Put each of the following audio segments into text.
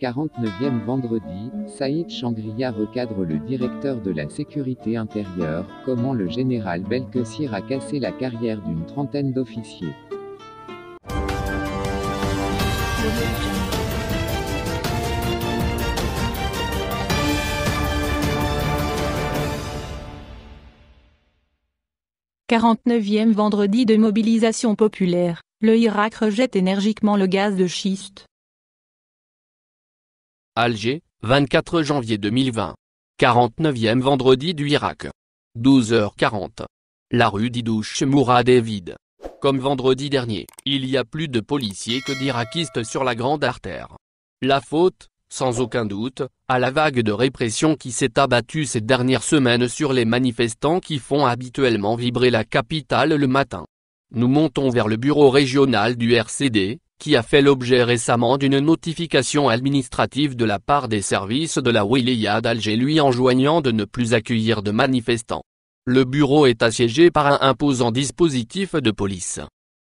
49e vendredi, Saïd Shangriya recadre le directeur de la sécurité intérieure, comment le général Belkossir a cassé la carrière d'une trentaine d'officiers. « 49e vendredi de mobilisation populaire, le Irak rejette énergiquement le gaz de schiste. Alger, 24 janvier 2020. 49e vendredi du Irak. 12h40. La rue d'Idouche Mourad est vide. Comme vendredi dernier, il y a plus de policiers que d'iraquistes sur la grande artère. La faute, sans aucun doute, à la vague de répression qui s'est abattue ces dernières semaines sur les manifestants qui font habituellement vibrer la capitale le matin. Nous montons vers le bureau régional du RCD, qui a fait l'objet récemment d'une notification administrative de la part des services de la Wilaya d'Alger lui enjoignant de ne plus accueillir de manifestants. Le bureau est assiégé par un imposant dispositif de police.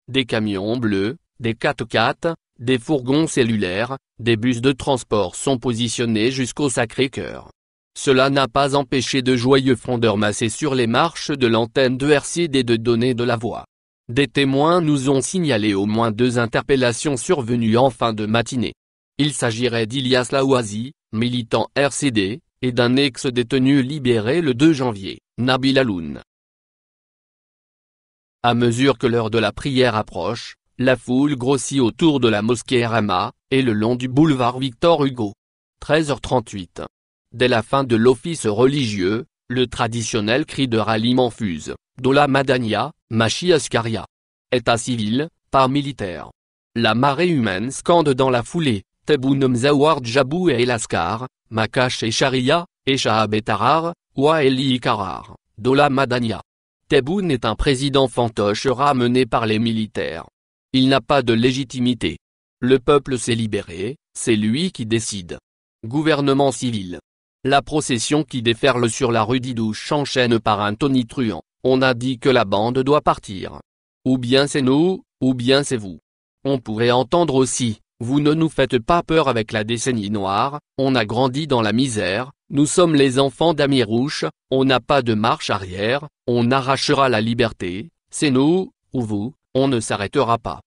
Des camions bleus, des 4x4, des fourgons cellulaires, des bus de transport sont positionnés jusqu'au Sacré-Cœur. Cela n'a pas empêché de joyeux frondeurs massés sur les marches de l'antenne de RCD de donner de la voix. Des témoins nous ont signalé au moins deux interpellations survenues en fin de matinée. Il s'agirait d'Ilias Laouazi, militant RCD, et d'un ex-détenu libéré le 2 janvier, Nabil Aloun. À mesure que l'heure de la prière approche, la foule grossit autour de la mosquée Rama, et le long du boulevard Victor Hugo. 13h38. Dès la fin de l'office religieux, le traditionnel cri de ralliement fuse. Dola Madania, Machi État civil, pas militaire. La marée humaine scande dans la foulée, Tebounem Mzawar Jabou et Elaskar, Makash et Sharia, Tarar, Wa Eli Karar, Dola Madania. Tebboune est un président fantoche ramené par les militaires. Il n'a pas de légitimité. Le peuple s'est libéré, c'est lui qui décide. Gouvernement civil. La procession qui déferle sur la rue Didouche enchaîne par un tonitruant. On a dit que la bande doit partir. Ou bien c'est nous, ou bien c'est vous. On pourrait entendre aussi, vous ne nous faites pas peur avec la décennie noire, on a grandi dans la misère, nous sommes les enfants d'Amirouche, on n'a pas de marche arrière, on arrachera la liberté, c'est nous, ou vous, on ne s'arrêtera pas.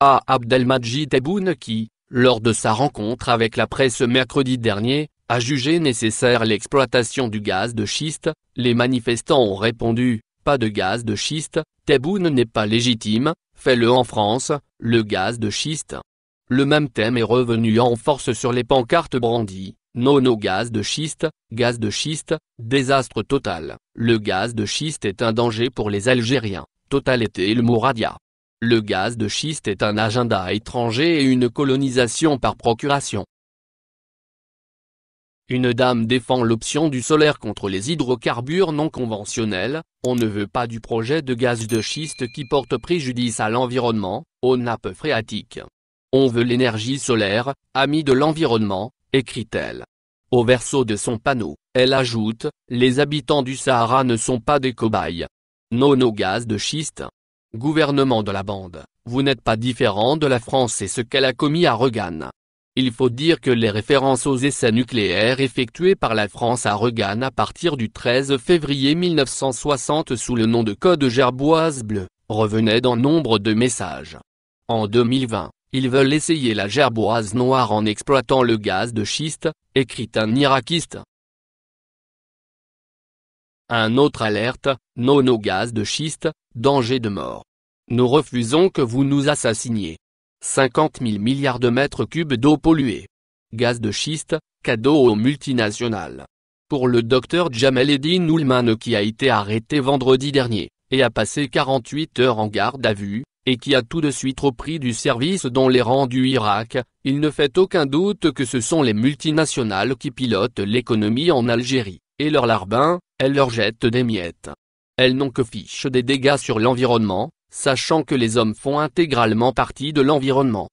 À ah, Abdelmajid Tebboune qui, lors de sa rencontre avec la presse mercredi dernier, a juger nécessaire l'exploitation du gaz de schiste, les manifestants ont répondu, pas de gaz de schiste, ne n'est pas légitime, fais-le en France, le gaz de schiste. Le même thème est revenu en force sur les pancartes brandies. Non au gaz de schiste, gaz de schiste, désastre total. Le gaz de schiste est un danger pour les Algériens. Total était le Mouradia. Le gaz de schiste est un agenda étranger et une colonisation par procuration. Une dame défend l'option du solaire contre les hydrocarbures non conventionnels, on ne veut pas du projet de gaz de schiste qui porte préjudice à l'environnement, aux nappes phréatiques. On veut l'énergie solaire, amie de l'environnement, écrit-elle. Au verso de son panneau, elle ajoute, les habitants du Sahara ne sont pas des cobayes. Non au gaz de schiste. Gouvernement de la bande, vous n'êtes pas différent de la France et ce qu'elle a commis à Regan. Il faut dire que les références aux essais nucléaires effectués par la France à Reagan à partir du 13 février 1960 sous le nom de Code Gerboise Bleue, revenaient dans nombre de messages. En 2020, ils veulent essayer la gerboise noire en exploitant le gaz de schiste, écrit un irakiste. Un autre alerte, non au gaz de schiste, danger de mort. Nous refusons que vous nous assassiniez. 50 000 milliards de mètres cubes d'eau polluée. Gaz de schiste, cadeau aux multinationales. Pour le docteur jamel Eddin qui a été arrêté vendredi dernier, et a passé 48 heures en garde à vue, et qui a tout de suite repris du service dans les rangs du Irak, il ne fait aucun doute que ce sont les multinationales qui pilotent l'économie en Algérie, et leurs larbin, elles leur jettent des miettes. Elles n'ont que fiche des dégâts sur l'environnement, sachant que les hommes font intégralement partie de l'environnement.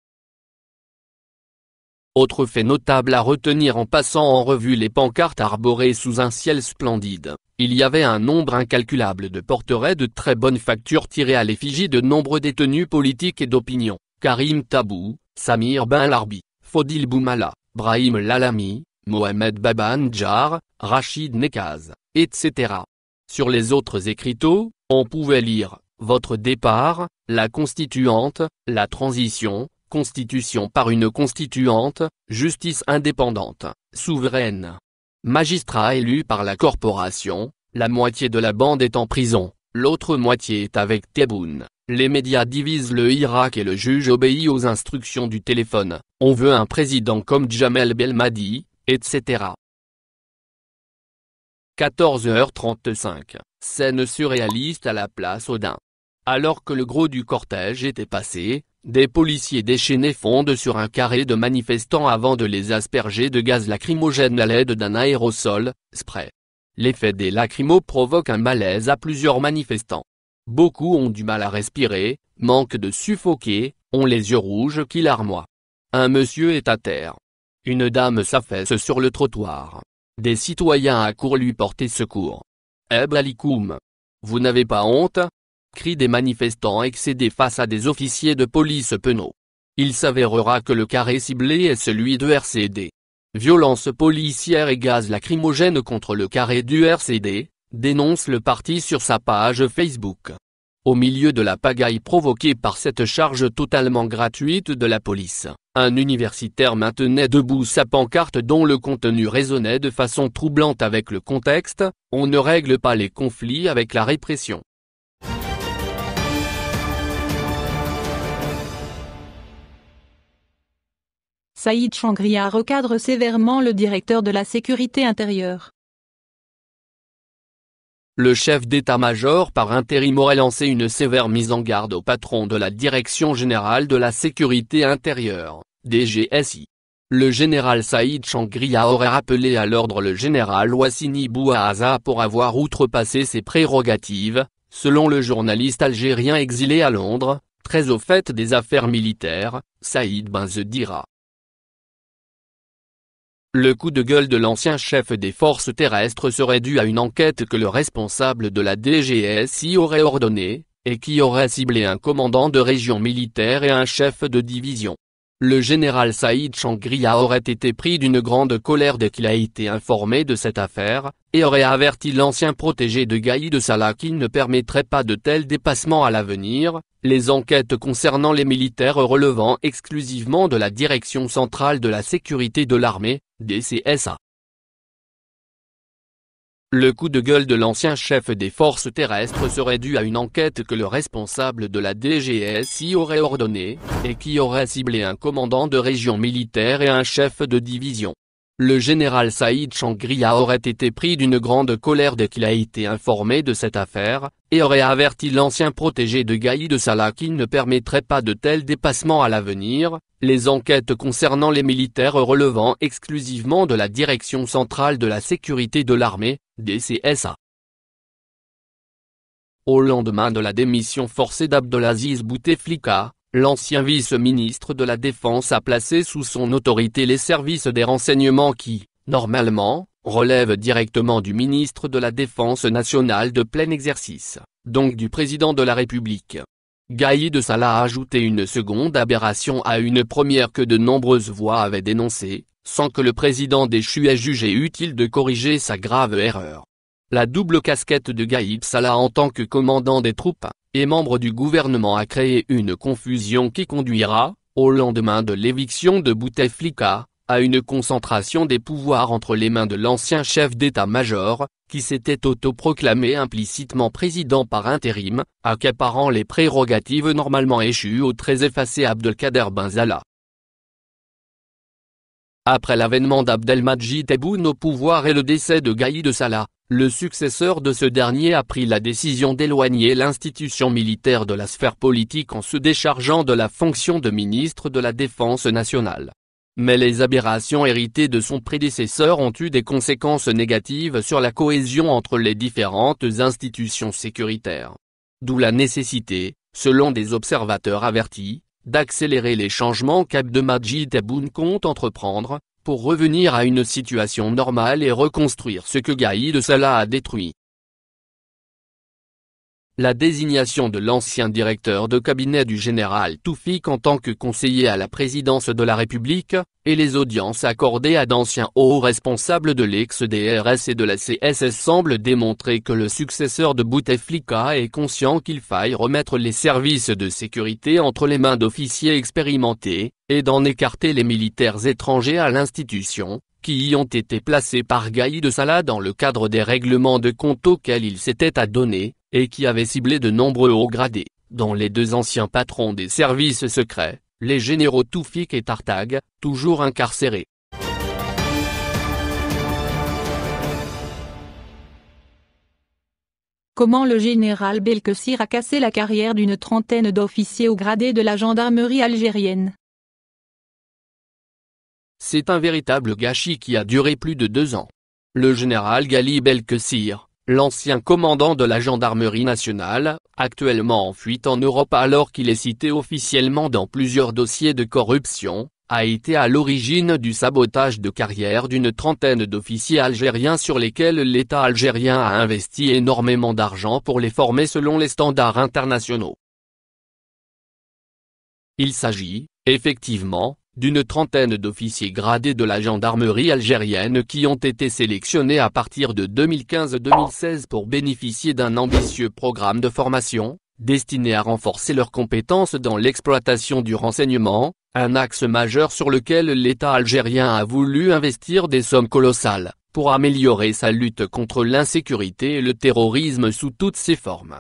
Autre fait notable à retenir en passant en revue les pancartes arborées sous un ciel splendide, il y avait un nombre incalculable de porterets de très bonne facture tirés à l'effigie de nombreux détenus politiques et d'opinion, Karim Tabou, Samir Ben Larbi, Fodil Boumala, Brahim Lalami, Mohamed Baban Jar, Rachid Nekaz, etc. Sur les autres écriteaux, on pouvait lire votre départ, la constituante, la transition, constitution par une constituante, justice indépendante, souveraine. Magistrat élu par la corporation, la moitié de la bande est en prison, l'autre moitié est avec Tebboune. Les médias divisent le Irak et le juge obéit aux instructions du téléphone. On veut un président comme Djamel Belmadi, etc. 14h35, scène surréaliste à la place Odin. Alors que le gros du cortège était passé, des policiers déchaînés fondent sur un carré de manifestants avant de les asperger de gaz lacrymogène à l'aide d'un aérosol, spray. L'effet des lacrymos provoque un malaise à plusieurs manifestants. Beaucoup ont du mal à respirer, manquent de suffoquer, ont les yeux rouges qui larmoient. Un monsieur est à terre. Une dame s'affaisse sur le trottoir. Des citoyens à court lui porter secours. Eb eh ben, alikoum. Vous n'avez pas honte crient des manifestants excédés face à des officiers de police penaux. Il s'avérera que le carré ciblé est celui de RCD. Violence policière et gaz lacrymogène contre le carré du RCD, dénonce le parti sur sa page Facebook. Au milieu de la pagaille provoquée par cette charge totalement gratuite de la police, un universitaire maintenait debout sa pancarte dont le contenu résonnait de façon troublante avec le contexte, on ne règle pas les conflits avec la répression. Saïd Changria recadre sévèrement le directeur de la sécurité intérieure. Le chef d'état-major par intérim aurait lancé une sévère mise en garde au patron de la Direction Générale de la Sécurité Intérieure, DGSI. Le général Saïd Changria aurait rappelé à l'ordre le général Wassini Bouaza pour avoir outrepassé ses prérogatives, selon le journaliste algérien exilé à Londres, très au fait des affaires militaires, Saïd Benzedira. Le coup de gueule de l'ancien chef des forces terrestres serait dû à une enquête que le responsable de la DGSI aurait ordonnée, et qui aurait ciblé un commandant de région militaire et un chef de division. Le général Saïd Changria aurait été pris d'une grande colère dès qu'il a été informé de cette affaire, et aurait averti l'ancien protégé de Gaïd Salah qu'il ne permettrait pas de tels dépassements à l'avenir, les enquêtes concernant les militaires relevant exclusivement de la direction centrale de la sécurité de l'armée, DCSA. Le coup de gueule de l'ancien chef des forces terrestres serait dû à une enquête que le responsable de la DGSI aurait ordonnée, et qui aurait ciblé un commandant de région militaire et un chef de division. Le général Saïd Changria aurait été pris d'une grande colère dès qu'il a été informé de cette affaire, et aurait averti l'ancien protégé de Gaïd de Salah qu'il ne permettrait pas de tels dépassements à l'avenir, les enquêtes concernant les militaires relevant exclusivement de la Direction Centrale de la Sécurité de l'Armée, DCSA. Au lendemain de la démission forcée d'Abdelaziz Bouteflika, l'ancien vice-ministre de la Défense a placé sous son autorité les services des renseignements qui, normalement, relèvent directement du ministre de la Défense nationale de plein exercice, donc du président de la République. Gaïd Salah a ajouté une seconde aberration à une première que de nombreuses voix avaient dénoncée, sans que le président déchu ait jugé utile de corriger sa grave erreur. La double casquette de Gaïd Salah en tant que commandant des troupes, et membres du gouvernement a créé une confusion qui conduira, au lendemain de l'éviction de Bouteflika, à une concentration des pouvoirs entre les mains de l'ancien chef d'état-major, qui s'était autoproclamé implicitement président par intérim, accaparant les prérogatives normalement échues au très effacé Abdelkader Benzala. Après l'avènement d'Abdelmajid Tebboune au pouvoir et le décès de Gaïd Salah, le successeur de ce dernier a pris la décision d'éloigner l'institution militaire de la sphère politique en se déchargeant de la fonction de ministre de la Défense nationale. Mais les aberrations héritées de son prédécesseur ont eu des conséquences négatives sur la cohésion entre les différentes institutions sécuritaires. D'où la nécessité, selon des observateurs avertis, d'accélérer les changements qu'Abdelmajid Aboune compte entreprendre, pour revenir à une situation normale et reconstruire ce que Gaïd Salah a détruit. La désignation de l'ancien directeur de cabinet du général Toufik en tant que conseiller à la présidence de la République, et les audiences accordées à d'anciens hauts responsables de l'ex-DRS et de la CSS semblent démontrer que le successeur de Bouteflika est conscient qu'il faille remettre les services de sécurité entre les mains d'officiers expérimentés, et d'en écarter les militaires étrangers à l'institution, qui y ont été placés par Gaï de Salah dans le cadre des règlements de compte auxquels il s'était adonné, et qui avait ciblé de nombreux hauts gradés, dont les deux anciens patrons des services secrets, les généraux Toufik et Tartag, toujours incarcérés. Comment le général Belkessir a cassé la carrière d'une trentaine d'officiers au gradés de la gendarmerie algérienne C'est un véritable gâchis qui a duré plus de deux ans. Le général Ghali Belkessir, l'ancien commandant de la gendarmerie nationale, actuellement en fuite en Europe alors qu'il est cité officiellement dans plusieurs dossiers de corruption, a été à l'origine du sabotage de carrière d'une trentaine d'officiers algériens sur lesquels l'État algérien a investi énormément d'argent pour les former selon les standards internationaux. Il s'agit, effectivement, d'une trentaine d'officiers gradés de la gendarmerie algérienne qui ont été sélectionnés à partir de 2015-2016 pour bénéficier d'un ambitieux programme de formation, destiné à renforcer leurs compétences dans l'exploitation du renseignement, un axe majeur sur lequel l'État algérien a voulu investir des sommes colossales, pour améliorer sa lutte contre l'insécurité et le terrorisme sous toutes ses formes.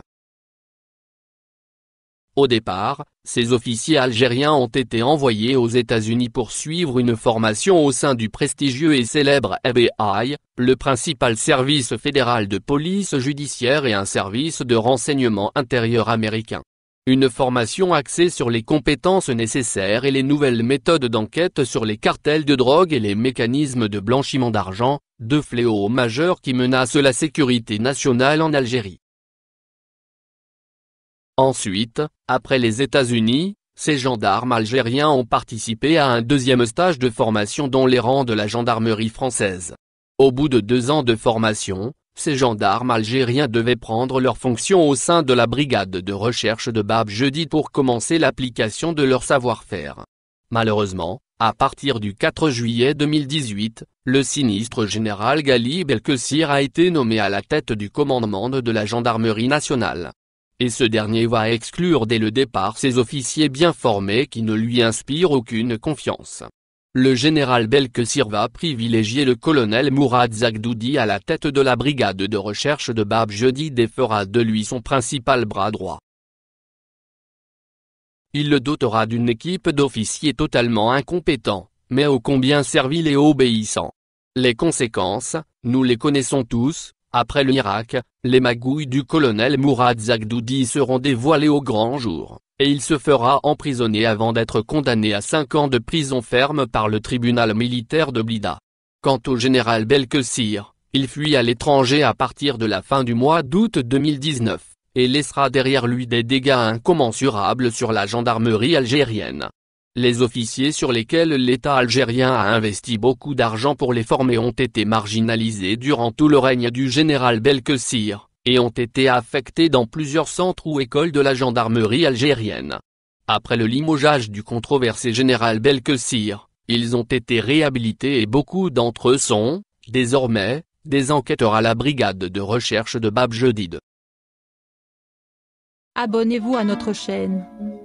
Au départ, ces officiers algériens ont été envoyés aux États-Unis pour suivre une formation au sein du prestigieux et célèbre FBI, le principal service fédéral de police judiciaire et un service de renseignement intérieur américain. Une formation axée sur les compétences nécessaires et les nouvelles méthodes d'enquête sur les cartels de drogue et les mécanismes de blanchiment d'argent, deux fléaux majeurs qui menacent la sécurité nationale en Algérie. Ensuite, après les États-Unis, ces gendarmes algériens ont participé à un deuxième stage de formation dans les rangs de la gendarmerie française. Au bout de deux ans de formation, ces gendarmes algériens devaient prendre leurs fonctions au sein de la brigade de recherche de Bab jeudi pour commencer l'application de leur savoir-faire. Malheureusement, à partir du 4 juillet 2018, le sinistre général Gali Belkessir a été nommé à la tête du commandement de la gendarmerie nationale et ce dernier va exclure dès le départ ses officiers bien formés qui ne lui inspirent aucune confiance. Le général Belkesir va privilégier le colonel Mourad Zagdoudi à la tête de la brigade de recherche de Bab jeudi et fera de lui son principal bras droit. Il le dotera d'une équipe d'officiers totalement incompétents, mais ô combien serviles et obéissants. Les conséquences, nous les connaissons tous, après l'Irak, les magouilles du colonel Mourad Zagdoudi seront dévoilées au grand jour, et il se fera emprisonner avant d'être condamné à 5 ans de prison ferme par le tribunal militaire de Blida. Quant au général Belkessir, il fuit à l'étranger à partir de la fin du mois d'août 2019, et laissera derrière lui des dégâts incommensurables sur la gendarmerie algérienne. Les officiers sur lesquels l'État algérien a investi beaucoup d'argent pour les former ont été marginalisés durant tout le règne du général Belkessir, et ont été affectés dans plusieurs centres ou écoles de la gendarmerie algérienne. Après le limogeage du controversé général Belkessir, ils ont été réhabilités et beaucoup d'entre eux sont, désormais, des enquêteurs à la brigade de recherche de Bab Babjedid. Abonnez-vous à notre chaîne.